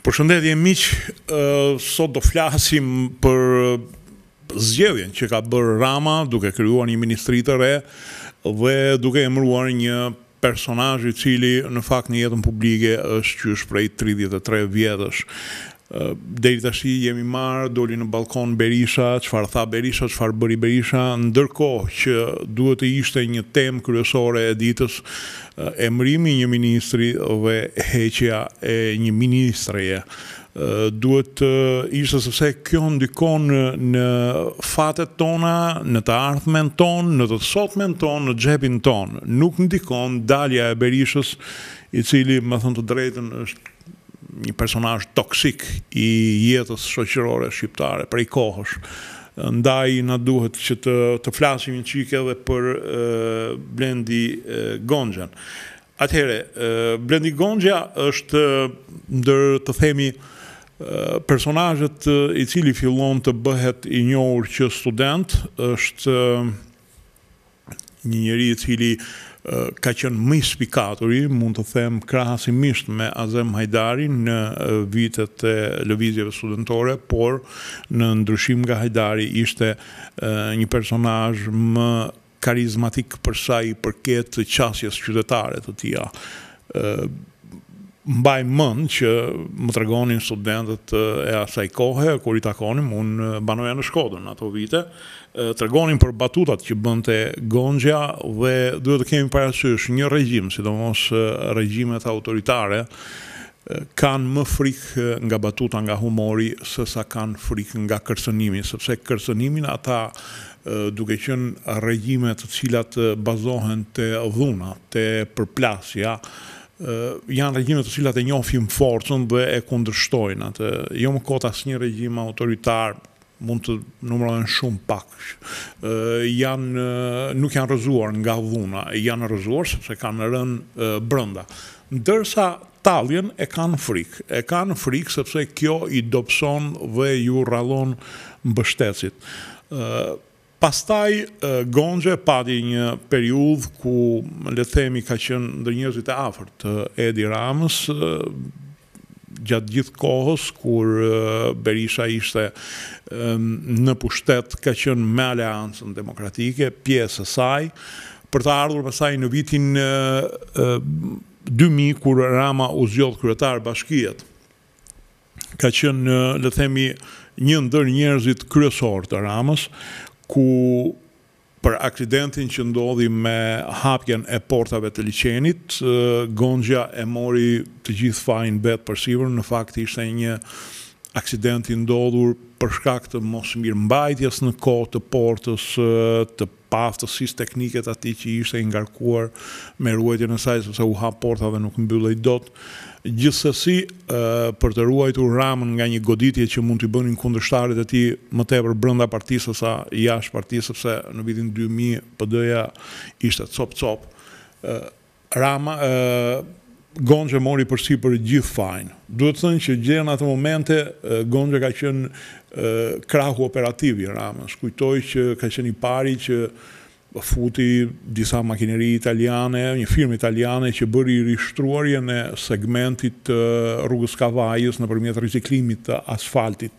Përshëndetje miq, sot do flasim për zgjedhjen që ka bërë Rama duke krijuar një ministri të re dhe duke emëruar një personazh i cili në fakt në jetën publike është qysh prej 33 vjetësh deri tashi jemi marr doli në balkon Berisha çfarë tha Berisha çfarë bëri Berisha ndërkohë që duhet të ishte një temë kryesore e ditës emrimi i një ministri dhe heqja e një ministreje duhet të ishte sepse kjo ndikon në fatet tona, në të ardhmen ton, në të sotmen ton, në xhepin ton. Nuk ndikon dalja e Berishës, i cili, më thënë të drejtën, është një personazh toksik i jetës shoqërore shqiptare prej kohësh ndaj na duhet që të të flasim një qike edhe për e, Blendi Gonxhan. Atëherë, Blendi Gonxha është ndër të themi personazhet i cili fillon të bëhet i njohur që student, është një njeri i cili ka qenë më i spikaturi, mund të them krahasimisht me Azem Hajdari në vitet e lëvizjeve studentore, por në ndryshim nga Hajdari ishte një personazh më karizmatik për sa i përket qasjes qytetare të tij mbaj mend që më tregonin studentët e asaj kohe kur i takonim, un banoja në Shkodër në ato vite, tregonin për batutat që bënte Gonxha dhe duhet të kemi parasysh një regjim, sidomos regjimet autoritare kanë më frikë nga batuta nga humori se sa kanë frikë nga kërcënimi, sepse kërcënimin ata duke qenë regjime të cilat bazohen te dhuna, te përplasja, janë regjime të cilat e njohin forcën dhe e kundërshtojnë atë. Jo më kot asnjë regjim autoritar mund të numërohen shumë pak. Ë janë nuk janë rrezuar nga dhuna, janë rrezuar sepse kanë rënë brenda. Ndërsa Talljen e kanë frikë, e kanë frikë sepse kjo i dopson dhe ju rallon mbështetësit. Ë Pastaj, pa pati një periudhë ku, le themi, ka qenë ndër njëzit e afert të Edi Ramës, gjatë gjithë kohës, kur Berisha ishte në pushtet, ka qenë me aleansën demokratike, pjesë e saj, për të ardhur pasaj në vitin 2000, kur Rama u zjodhë kërëtarë bashkijet, ka qenë, le themi, një ndër njerëzit kryesor të Ramës, ku për aksidentin që ndodhi me hapjen e portave të liçenit, Gondja e mori të gjithë fajin bet për sivër, në fakt ishte një aksident i ndodhur për shkak të mos mirë mbajtjes në kohë të portës, të pa aftësisë teknike të që ishte i ngarkuar me ruajtjen e saj sepse u hap porta dhe nuk mbylloi dot. Gjithsesi, Gjithësësi, për të ruajtur Ramën nga një goditje që mund t'i bënin kundërshtarët e tij më tepër brenda partisë sesa jashtë partisë sepse në vitin 2000 PD-ja ishte cop cop. ë Rama ë Gonxha mori përsi për gjithë fajnë. Duhet të thënë që gjerë në atë momente, Gonxha ka qenë krahu operativ i ramës. Kujtoj që ka qenë i pari që futi disa makineri italiane, një firme italiane që bëri rishtruarje në segmentit rrugës kavajës në përmjetë riziklimit të asfaltit.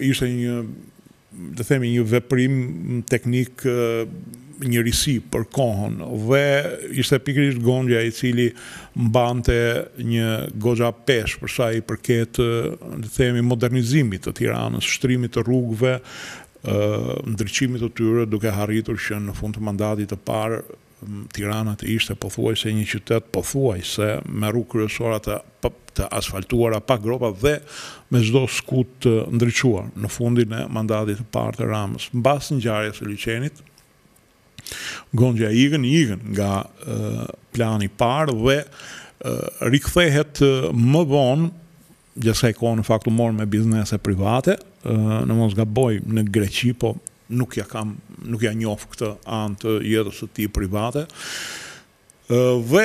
Ishte një, dhe themi, një veprim teknikë njërisi për kohën dhe ishte pikrisht gondja i cili mbante një gogja pesh për sa i përket në themi modernizimit të tiranës, shtrimit të rrugve, ndryqimit të tyre duke harritur që në fund të mandatit të parë Tirana të ishte pëthuaj se një qytet pëthuaj se me rrugë kryesorat po, të, asfaltuara pa gropa dhe me zdo skut të ndryquar në fundin e mandatit të partë të ramës. Në basë në gjarës së lyqenit, Gondja ikën, ikën nga uh, plani i parë dhe uh, rikthehet uh, më vonë gjithë sa e kohë në faktu morë me biznese private, në mos nga boj në Greqi, po nuk ja kam, nuk ja njofë këtë antë jetës të ti private, dhe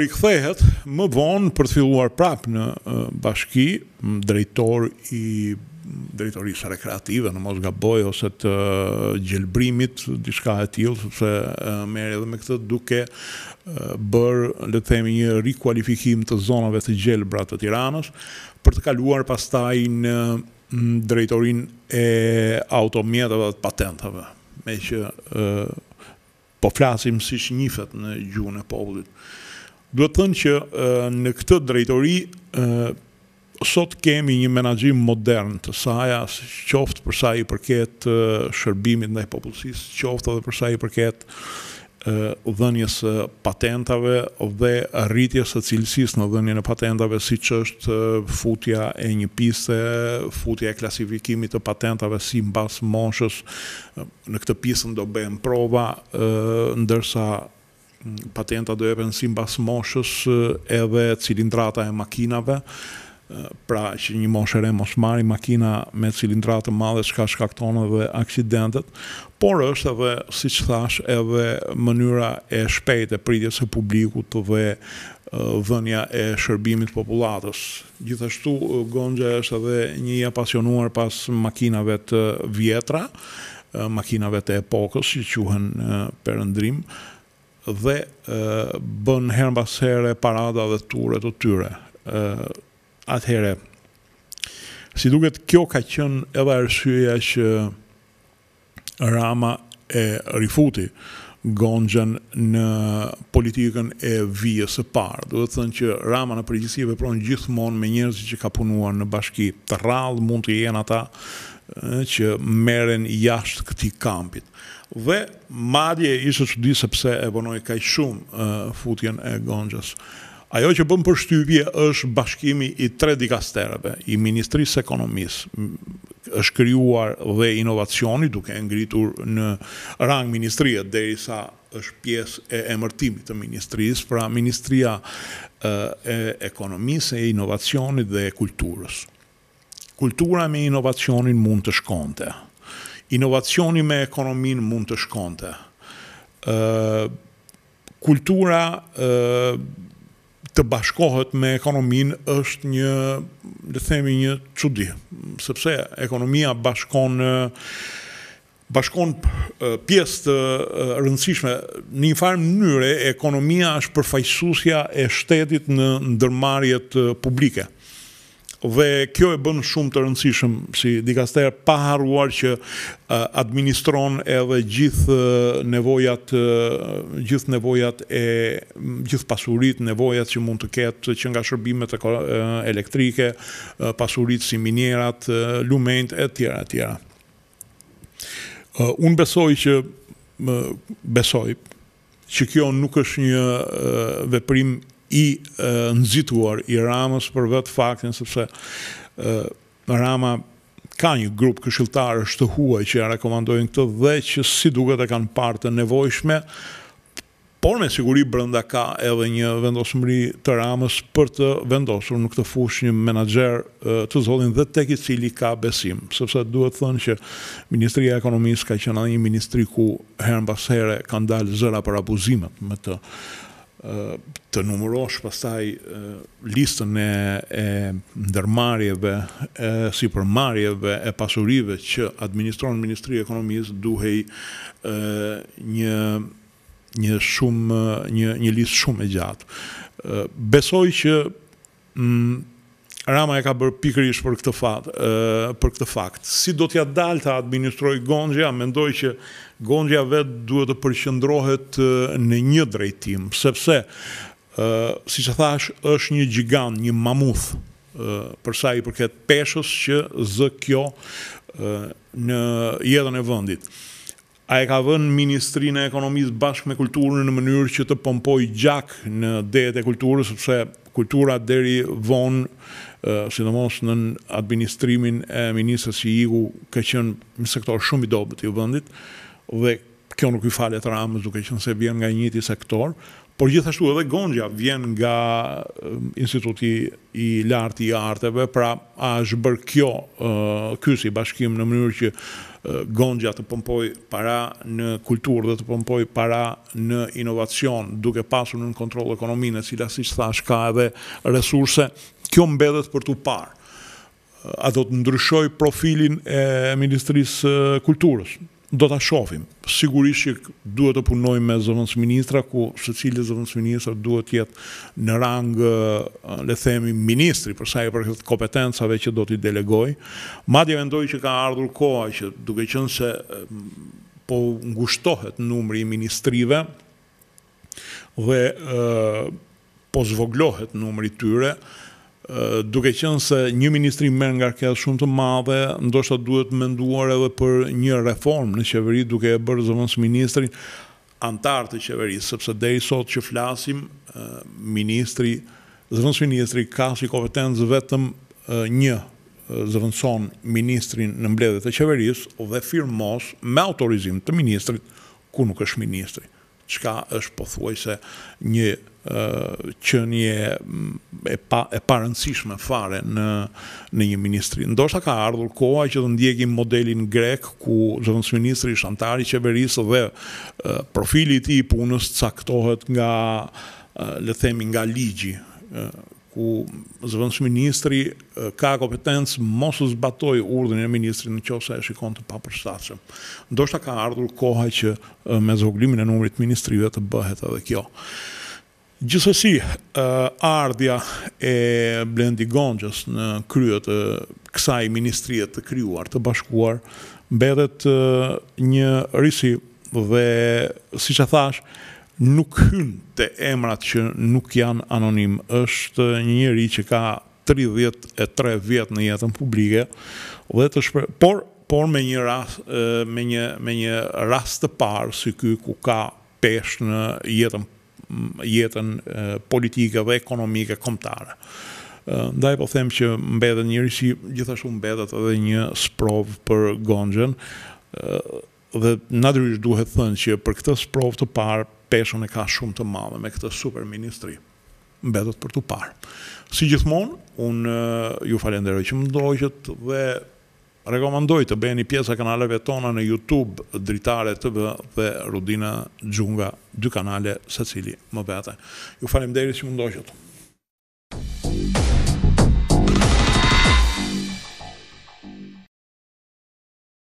rikëthehet më vonë për të filluar prapë në bashki, drejtor i drejtorisë rekreative, në mos gaboj, ose të eh, gjelbrimit, diska e tilë, sepse eh, mere edhe me këtë duke eh, bërë, le themi, një rikualifikim të zonave të gjelbra të tiranës, për të kaluar pastaj në mm, drejtorin e automjetëve dhe patentëve, me që po flasim si shnjifet në gjuhën e popullit. Duhet thënë që në këtë drejtori, sot kemi një menaxhim modern të saj, qoftë për sa i përket shërbimit ndaj popullsisë, qoftë edhe për sa i përket dhënjes së patentave dhe rritjes së cilësisë në dhënien e patentave, siç është futja e një piste, futja e klasifikimit të patentave si mbas moshës. Në këtë pjesë do bëhen prova, ndërsa patenta do jepen si mbas moshës edhe cilindrata e makinave pra që një moshere mos marri makina me cilindrat të madhe që ka shkakton edhe aksidentet, por është edhe, si që thash, edhe mënyra e shpejt e pritjes e publikut të dhe dhënja e shërbimit populatës. Gjithashtu, Gonja është edhe një i apasionuar pas makinave të vjetra, makinave të epokës që quhen përëndrim, dhe bën herën herë parada dhe ture të tyre atëhere. Si duket, kjo ka qënë edhe arsyeja që rama e rifuti gongjen në politikën e vijës e parë. të thënë që rama në përgjithësi pronë gjithmonë me njërës që ka punuar në bashki të rrallë, mund të jenë ata që meren jashtë këti kampit. Dhe madje ishë që di sepse e vënoj ka shumë futjen e gongjës. Ajo që bëm për shtypje është bashkimi i tre dikastereve i Ministrisë Ekonomisë. është kryuar dhe inovacioni duke ngritur në rang Ministriët, derisa është pjesë e emërtimit të Ministrisë, pra Ministria e Ekonomisë e Inovacioni dhe Kulturës. Kultura me inovacionin mund të shkonte. Inovacioni me ekonomin mund të shkonte. Kultura të bashkohet me ekonomin është një, dhe themi një qudi, sepse ekonomia bashkon bashkon pjesë të rëndësishme. Një farë mënyre, ekonomia është përfajsusja e shtetit në ndërmarjet publike dhe kjo e bën shumë të rëndësishëm si dikaster pa haruar që administron edhe gjithë nevojat gjithë nevojat e gjithë pasurit nevojat që mund të ketë që nga shërbimet elektrike, pasurit si minjerat, lumenjt, e tjera, tjera. Unë besoj që besoj që kjo nuk është një veprim i nëzituar i Ramës për vetë faktin, sepse Rama ka një grup këshiltarë të huaj që ja rekomandojnë këtë dhe që si duket e kanë partë të nevojshme, por me siguri brenda ka edhe një vendosmëri të Ramës për të vendosur në këtë fushë një menaxher të zotin dhe tek i cili ka besim, sepse duhet thënë që Ministria e Ekonomisë ka qenë një ministri ku herën pas here kanë dalë zëra për abuzimet me të të numërosh pastaj listën e ndërmarjeve, e supermarkëve, e pasurive që administron Ministria e Ekonomisë duhej një një shumë një një listë shumë e gjatë. Besoj që mm, Rama e ka bërë pikërish për këtë fakt, për këtë fakt. Si do t'ja dalë të administroj Gondja, mendoj që Gondja vetë duhet të përqëndrohet në një drejtim, sepse ë që siç e thash është një gjigan, një mamut përsa për sa i përket peshës që zë kjo në jetën e vendit. A e ka vënë Ministrinë e Ekonomisë bashkë me kulturën në mënyrë që të pompoj gjak në dejet e kulturës, sepse kultura deri vonë, sidomos në administrimin e ministrës që i gu ka qenë në sektor shumë i dobet i vëndit, dhe kjo nuk i falet ramës duke qenë se vjen nga njëti sektor, por gjithashtu edhe gongja vjen nga instituti i lartë i arteve, pra a shbër kjo kësi bashkim në mënyrë që Gondja të pëmpoj para në kultur dhe të pëmpoj para në inovacion, duke pasur në kontrol ekonominë, e cila si që thash ka edhe resurse, kjo mbedet për të parë. A do të ndryshoj profilin e Ministrisë Kulturës? do ta shohim. Sigurisht që duhet të punojmë me zëvendës ministra ku secili zëvendës ministra duhet të jetë në rang le të themi ministri për sa i përket kompetencave që do t'i delegoj. Madje mendoj që ka ardhur koha që duke qenë se po ngushtohet numri i ministrive dhe po zvoglohet numri tyre, duke qenë se një ministri merr nga kësaj shumë të madhe, ndoshta duhet menduar edhe për një reformë në qeveri duke e bërë zëvendës ministrin antar të qeverisë, sepse deri sot që flasim ministri zëvendës ministri ka si kompetencë vetëm një zëvendëson ministrin në mbledhje të qeverisë dhe firmos me autorizim të ministrit ku nuk është ministri. Çka është pothuajse një që një e, e parënsishme fare në, në një ministri. Ndoshta ka ardhur koha që të ndjekim modelin grek ku zëvëns ministri shantari qeverisë dhe profilit profili i punës caktohet nga le themi nga ligji ku zëvëns ministri ka kompetencë mos të zbatoj urdhën e ministri në qosa e shikon të papërstatëshëm. Ndoshta ka ardhur koha që me zoglimin e numrit ministrive të bëhet edhe kjo. Gjithsesi, ardhja e Blendi Gonxhës në kryet të kësaj ministrie të krijuar, të bashkuar, mbetet një risi dhe siç e thash, nuk hyn te emrat që nuk janë anonim. Është një njeri që ka 33 vjet në jetën publike dhe të por por me një rast me një me një rast të parë si ky ku ka peshë në jetën jetën politike dhe ekonomike komptare. Ndaj po them që mbedhet një rishi, gjithashtu mbedhet edhe një sprov për gongën dhe natyrisht duhet thënë që për këtë sprov të parë, peshën e ka shumë të madhe me këtë superministri mbetët për të parë. Si gjithmonë, unë ju falenderoj që më dojqët dhe rekomandoj të bëni pjesë kanaleve tona në YouTube, Dritare TV dhe Rudina Xhunga, dy kanale secili më vete. Ju faleminderit që më